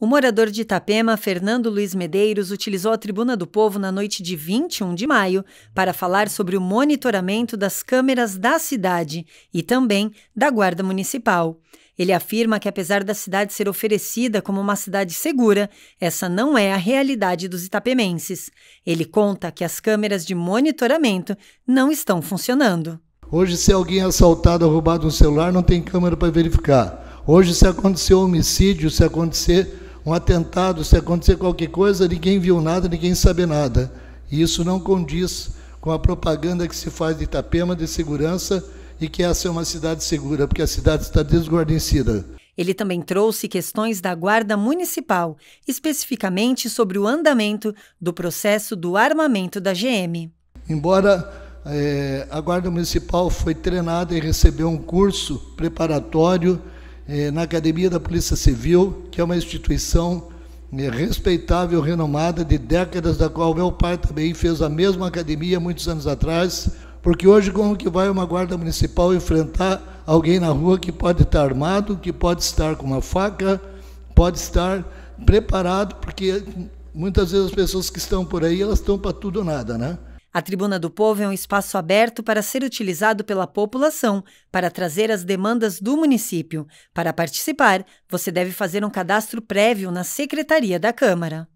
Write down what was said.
O morador de Itapema, Fernando Luiz Medeiros, utilizou a Tribuna do Povo na noite de 21 de maio para falar sobre o monitoramento das câmeras da cidade e também da Guarda Municipal. Ele afirma que, apesar da cidade ser oferecida como uma cidade segura, essa não é a realidade dos itapemenses. Ele conta que as câmeras de monitoramento não estão funcionando. Hoje, se alguém é assaltado ou roubado um celular, não tem câmera para verificar. Hoje, se acontecer um homicídio, se acontecer um atentado, se acontecer qualquer coisa, ninguém viu nada, ninguém sabe nada. E isso não condiz com a propaganda que se faz de Itapema de segurança e que essa é uma cidade segura, porque a cidade está desguarnecida. Ele também trouxe questões da Guarda Municipal, especificamente sobre o andamento do processo do armamento da GM. Embora é, a Guarda Municipal foi treinada e recebeu um curso preparatório eh, na Academia da Polícia Civil, que é uma instituição eh, respeitável, renomada, de décadas, da qual meu pai também fez a mesma academia muitos anos atrás, porque hoje como que vai uma guarda municipal enfrentar alguém na rua que pode estar armado, que pode estar com uma faca, pode estar preparado, porque muitas vezes as pessoas que estão por aí, elas estão para tudo ou nada, né? A Tribuna do Povo é um espaço aberto para ser utilizado pela população para trazer as demandas do município. Para participar, você deve fazer um cadastro prévio na Secretaria da Câmara.